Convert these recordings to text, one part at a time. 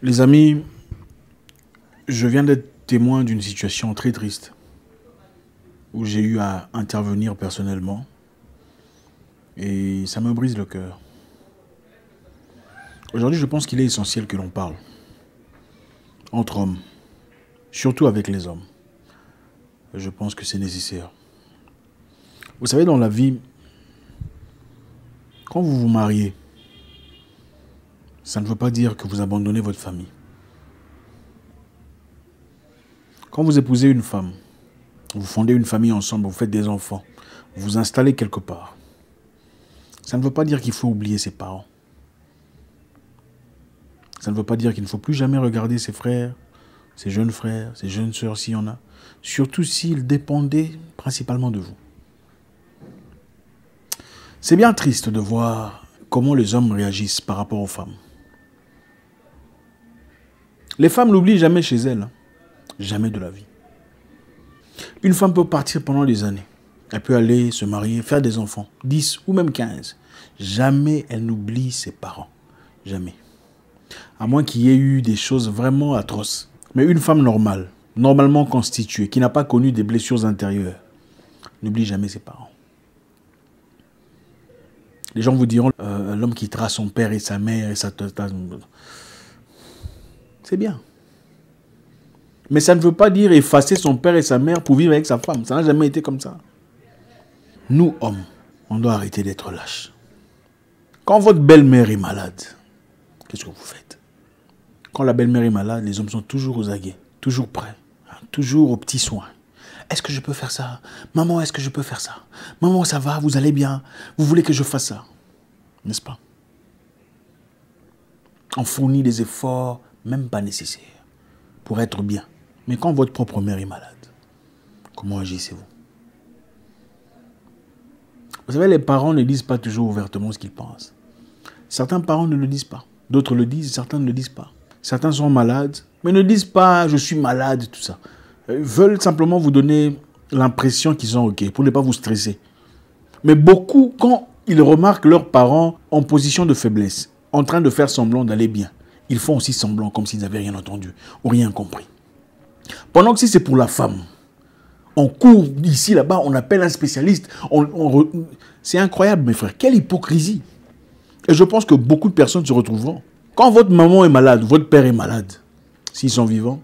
Les amis, je viens d'être témoin d'une situation très triste où j'ai eu à intervenir personnellement et ça me brise le cœur. Aujourd'hui, je pense qu'il est essentiel que l'on parle entre hommes, surtout avec les hommes. Je pense que c'est nécessaire. Vous savez, dans la vie, quand vous vous mariez, ça ne veut pas dire que vous abandonnez votre famille. Quand vous épousez une femme, vous fondez une famille ensemble, vous faites des enfants, vous vous installez quelque part, ça ne veut pas dire qu'il faut oublier ses parents. Ça ne veut pas dire qu'il ne faut plus jamais regarder ses frères, ses jeunes frères, ses jeunes sœurs s'il y en a, surtout s'ils dépendaient principalement de vous. C'est bien triste de voir comment les hommes réagissent par rapport aux femmes. Les femmes n'oublient jamais chez elles. Jamais de la vie. Une femme peut partir pendant des années. Elle peut aller se marier, faire des enfants, 10 ou même 15. Jamais elle n'oublie ses parents. Jamais. À moins qu'il y ait eu des choses vraiment atroces. Mais une femme normale, normalement constituée, qui n'a pas connu des blessures intérieures, n'oublie jamais ses parents. Les gens vous diront, euh, l'homme l'homme quittera son père et sa mère et sa c'est bien. Mais ça ne veut pas dire effacer son père et sa mère pour vivre avec sa femme. Ça n'a jamais été comme ça. Nous, hommes, on doit arrêter d'être lâches. Quand votre belle-mère est malade, qu'est-ce que vous faites Quand la belle-mère est malade, les hommes sont toujours aux aguets, toujours prêts, hein, toujours aux petits soins. Est-ce que je peux faire ça Maman, est-ce que je peux faire ça Maman, ça va, vous allez bien Vous voulez que je fasse ça N'est-ce pas On fournit des efforts, même pas nécessaire pour être bien. Mais quand votre propre mère est malade, comment agissez-vous Vous savez, les parents ne disent pas toujours ouvertement ce qu'ils pensent. Certains parents ne le disent pas. D'autres le disent, certains ne le disent pas. Certains sont malades, mais ne disent pas je suis malade, tout ça. Ils euh, veulent simplement vous donner l'impression qu'ils sont OK pour ne pas vous stresser. Mais beaucoup, quand ils remarquent leurs parents en position de faiblesse, en train de faire semblant d'aller bien, ils font aussi semblant comme s'ils n'avaient rien entendu ou rien compris. Pendant que si c'est pour la femme, on court ici, là-bas, on appelle un spécialiste. C'est incroyable, mes frères. Quelle hypocrisie. Et je pense que beaucoup de personnes se retrouveront. Quand votre maman est malade, votre père est malade, s'ils sont vivants,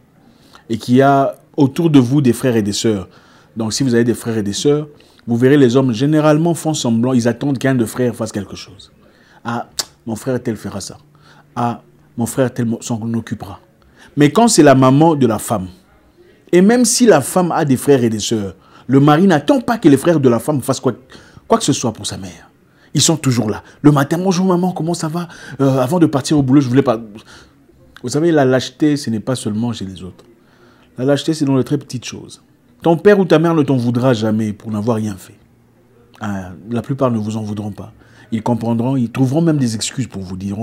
et qu'il y a autour de vous des frères et des sœurs, donc si vous avez des frères et des sœurs, vous verrez les hommes généralement font semblant, ils attendent qu'un de frères fasse quelque chose. Ah, mon frère tel fera ça. Ah, mon frère s'en occupera. Mais quand c'est la maman de la femme, et même si la femme a des frères et des sœurs, le mari n'attend pas que les frères de la femme fassent quoi, que ce soit pour sa mère. Ils sont toujours là. Le matin, bonjour maman, comment ça va euh, Avant de partir au boulot, je voulais pas... Vous savez, la lâcheté, ce n'est pas seulement chez les autres. La lâcheté, c'est dans les très petites choses. Ton père ou ta mère ne t'en voudra jamais pour n'avoir rien fait. Ah, la plupart ne vous en voudront pas. Ils comprendront, ils trouveront même des excuses pour vous dire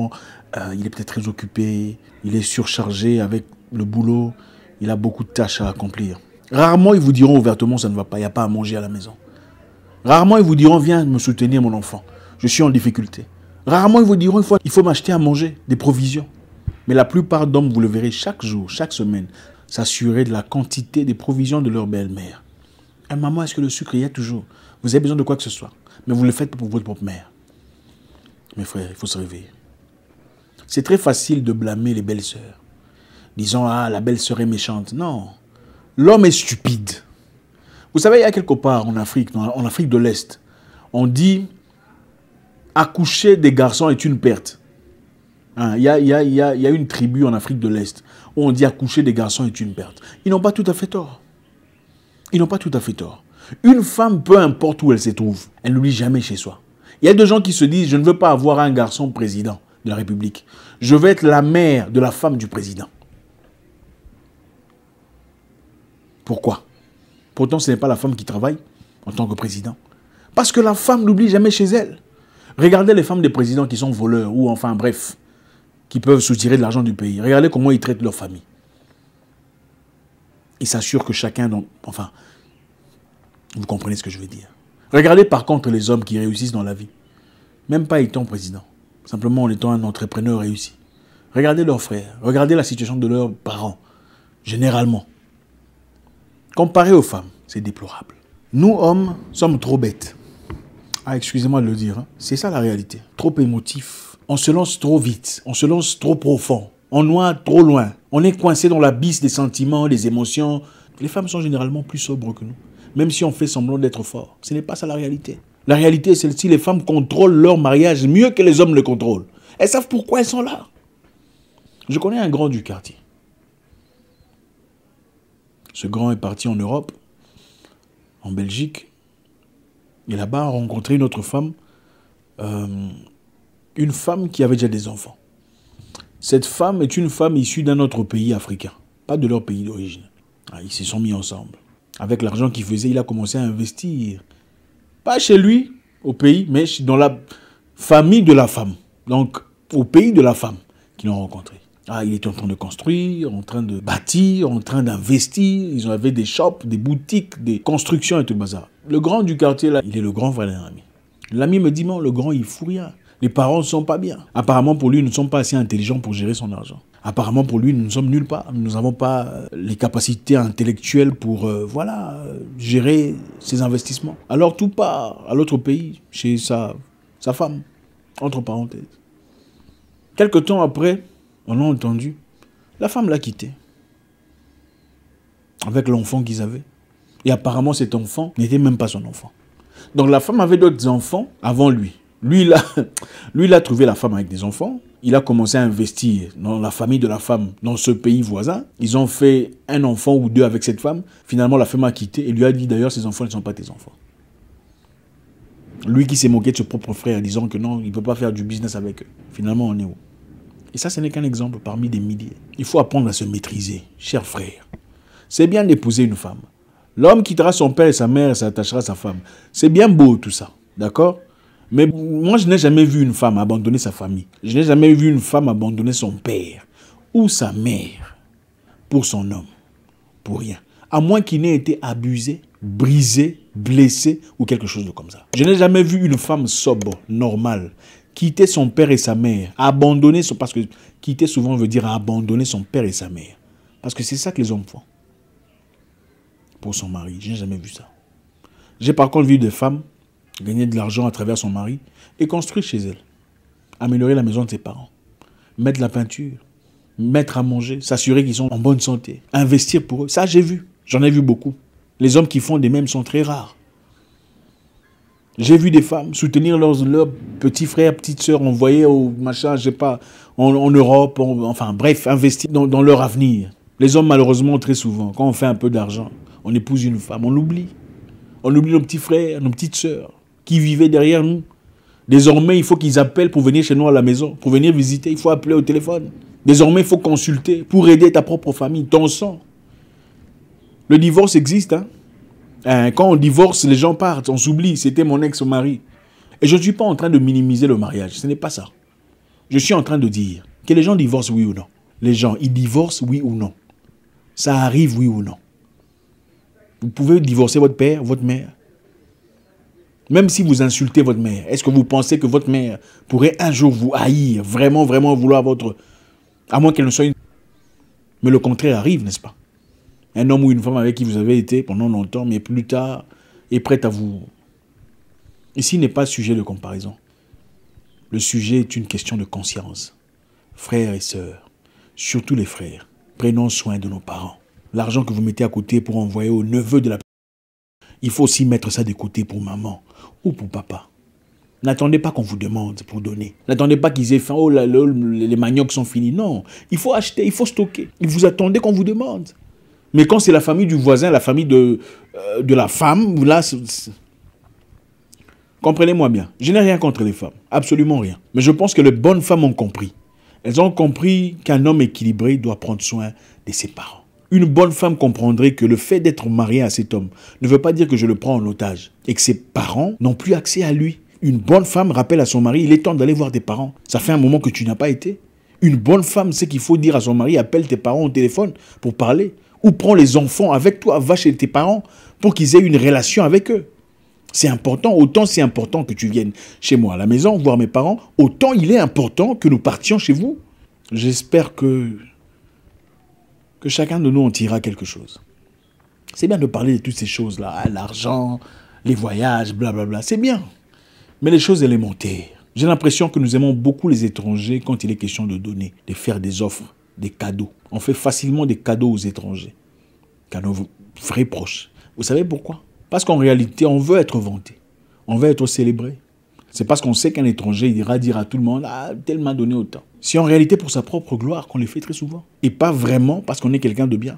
euh, il est peut-être très occupé, il est surchargé avec le boulot, il a beaucoup de tâches à accomplir. Rarement ils vous diront ouvertement ça ne va pas, il n'y a pas à manger à la maison. Rarement ils vous diront viens me soutenir mon enfant, je suis en difficulté. Rarement ils vous diront il faut, il faut m'acheter à manger, des provisions. Mais la plupart d'hommes, vous le verrez chaque jour, chaque semaine, s'assurer de la quantité des provisions de leur belle-mère. Euh, maman, est-ce que le sucre y a toujours Vous avez besoin de quoi que ce soit, mais vous le faites pour votre propre mère. Mes frères, il faut se réveiller. C'est très facile de blâmer les belles sœurs. Disons, ah, la belle sœur est méchante. Non. L'homme est stupide. Vous savez, il y a quelque part en Afrique, en Afrique de l'Est, on dit accoucher des garçons est une perte. Hein, il y, a, y, a, une tribu en Afrique de l'Est où on dit accoucher des garçons est une perte. Ils n'ont pas tout à fait tort. Ils n'ont pas tout à fait tort. Une femme, peu importe où elle se trouve, elle n'oublie jamais chez soi. Il y a des gens qui se disent, je ne veux pas avoir un garçon président de la République. Je veux être la mère de la femme du président. Pourquoi Pourtant, ce n'est pas la femme qui travaille en tant que président. Parce que la femme n'oublie jamais chez elle. Regardez les femmes des présidents qui sont voleurs ou enfin bref, qui peuvent soutirer de l'argent du pays. Regardez comment ils traitent leur famille. Ils s'assurent que chacun, donc, enfin, vous comprenez ce que je veux dire. Regardez par contre les hommes qui réussissent dans la vie. Même pas étant président. Simplement en étant un entrepreneur réussi. Regardez leurs frères. Regardez la situation de leurs parents. Généralement. Comparé aux femmes, c'est déplorable. Nous, hommes, sommes trop bêtes. Ah, excusez-moi de le dire. Hein. C'est ça la réalité. Trop émotif. On se lance trop vite. On se lance trop profond. On noie trop loin. On est coincé dans l'abysse des sentiments, des émotions. Les femmes sont généralement plus sobres que nous même si on fait semblant d'être fort. Ce n'est pas ça la réalité. La réalité, c'est si les femmes contrôlent leur mariage mieux que les hommes le contrôlent. Elles savent pourquoi elles sont là. Je connais un grand du quartier. Ce grand est parti en Europe, en Belgique, et là-bas a rencontré une autre femme, euh, une femme qui avait déjà des enfants. Cette femme est une femme issue d'un autre pays africain, pas de leur pays d'origine. Ah, ils se sont mis ensemble. Avec l'argent qu'il faisait, il a commencé à investir. Pas chez lui, au pays, mais dans la famille de la femme. Donc, au pays de la femme qu'il a rencontré. Ah, il était en train de construire, en train de bâtir, en train d'investir. Ils avaient des shops, des boutiques, des constructions et tout le bazar. Le grand du quartier, là, il est le grand voilà ami. L'ami me dit, non, le grand, il fout rien. Les parents ne sont pas bien. Apparemment, pour lui, ils ne sont pas assez intelligents pour gérer son argent apparemment pour lui, nous ne sommes nulle part. Nous n'avons pas euh, les capacités intellectuelles pour euh, voilà, gérer ses investissements. Alors tout part à l'autre pays, chez sa, sa femme, entre parenthèses. Quelque temps après, on a entendu, la femme l'a quitté avec l'enfant qu'ils avaient. Et apparemment, cet enfant n'était même pas son enfant. Donc la femme avait d'autres enfants avant lui. Lui, il a, lui, il trouvé la femme avec des enfants. Il a commencé à investir dans la famille de la femme, dans ce pays voisin. Ils ont fait un enfant ou deux avec cette femme. Finalement, la femme a quitté et lui a dit d'ailleurs, ces enfants ne sont pas tes enfants. Lui qui s'est moqué de son propre frère, disant que non, il ne peut pas faire du business avec eux. Finalement, on est où Et ça, ce n'est qu'un exemple parmi des milliers. Il faut apprendre à se maîtriser, cher frère. C'est bien d'épouser une femme. L'homme quittera son père et sa mère et s'attachera à sa femme. C'est bien beau tout ça, d'accord mais moi, je n'ai jamais vu une femme abandonner sa famille. Je n'ai jamais vu une femme abandonner son père ou sa mère pour son homme. Pour rien. À moins qu'il n'ait été abusé, brisé, blessé ou quelque chose de comme ça. Je n'ai jamais vu une femme sobre, normale, quitter son père et sa mère, abandonner son... Parce que quitter souvent veut dire abandonner son père et sa mère. Parce que c'est ça que les hommes font. Pour son mari. Je n'ai jamais vu ça. J'ai par contre vu des femmes gagner de l'argent à travers son mari et construire chez elle. Améliorer la maison de ses parents. Mettre la peinture. Mettre à manger. S'assurer qu'ils sont en bonne santé. Investir pour eux. Ça, j'ai vu. J'en ai vu beaucoup. Les hommes qui font des mêmes sont très rares. J'ai vu des femmes soutenir leurs, petits frères, petites sœurs envoyer au machin, je sais pas, en, Europe, enfin bref, investir dans, leur avenir. Les hommes, malheureusement, très souvent, quand on fait un peu d'argent, on épouse une femme, on l'oublie. On oublie nos petits frères, nos petites sœurs qui vivaient derrière nous. Désormais, il faut qu'ils appellent pour venir chez nous à la maison, pour venir visiter. Il faut appeler au téléphone. Désormais, il faut consulter pour aider ta propre famille, ton sang. Le divorce existe. Hein. Hein, quand on divorce, les gens partent, on s'oublie. C'était mon ex-mari. Et je ne suis pas en train de minimiser le mariage. Ce n'est pas ça. Je suis en train de dire que les gens divorcent, oui ou non. Les gens, ils divorcent, oui ou non. Ça arrive, oui ou non. Vous pouvez divorcer votre père, votre mère. Même si vous insultez votre mère, est-ce que vous pensez que votre mère pourrait un jour vous haïr, vraiment, vraiment vouloir votre... À moins qu'elle ne soit une... Mais le contraire arrive, n'est-ce pas Un homme ou une femme avec qui vous avez été pendant longtemps, mais plus tard est prête à vous... Ici n'est pas sujet de comparaison. Le sujet est une question de conscience. Frères et sœurs, surtout les frères, prenons soin de nos parents. L'argent que vous mettez à côté pour envoyer au neveu de la... Il faut aussi mettre ça de côté pour maman, ou pour papa. N'attendez pas qu'on vous demande pour donner. N'attendez pas qu'ils aient faim, oh là, là, les maniocs sont finis. Non, il faut acheter, il faut stocker. Ils vous attendez qu'on vous demande. Mais quand c'est la famille du voisin, la famille de, euh, de la femme, là, comprenez-moi bien. Je n'ai rien contre les femmes, absolument rien. Mais je pense que les bonnes femmes ont compris. Elles ont compris qu'un homme équilibré doit prendre soin de ses parents. Une bonne femme comprendrait que le fait d'être marié à cet homme ne veut pas dire que je le prends en otage et que ses parents n'ont plus accès à lui. Une bonne femme rappelle à son mari, il est temps d'aller voir tes parents. Ça fait un moment que tu n'as pas été. Une bonne femme sait qu'il faut dire à son mari, appelle tes parents au téléphone pour parler. Ou prends les enfants avec toi, va chez tes parents pour qu'ils aient une relation avec eux. C'est important, autant c'est important que tu viennes chez moi à la maison, voir mes parents, autant il est important que nous partions chez vous. J'espère que que chacun de nous en tirera quelque chose. C'est bien de parler de toutes ces choses-là, hein, l'argent, les voyages, blablabla, c'est bien. Mais les choses élémentaires. J'ai l'impression que nous aimons beaucoup les étrangers quand il est question de donner, de faire des offres, des cadeaux. On fait facilement des cadeaux aux étrangers, qu'à nos vrais proches. Vous savez pourquoi Parce qu'en réalité, on veut être vanté, on veut être célébré, c'est parce qu'on sait qu'un étranger il ira dire à tout le monde Ah, tellement donné autant. C'est en réalité pour sa propre gloire qu'on les fait très souvent. Et pas vraiment parce qu'on est quelqu'un de bien.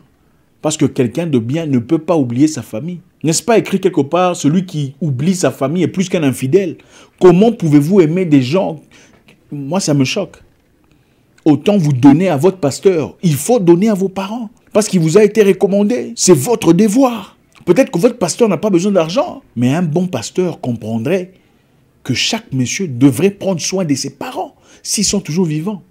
Parce que quelqu'un de bien ne peut pas oublier sa famille. N'est-ce pas écrit quelque part Celui qui oublie sa famille est plus qu'un infidèle. Comment pouvez-vous aimer des gens Moi, ça me choque. Autant vous donner à votre pasteur. Il faut donner à vos parents. Parce qu'il vous a été recommandé. C'est votre devoir. Peut-être que votre pasteur n'a pas besoin d'argent. Mais un bon pasteur comprendrait que chaque monsieur devrait prendre soin de ses parents s'ils sont toujours vivants.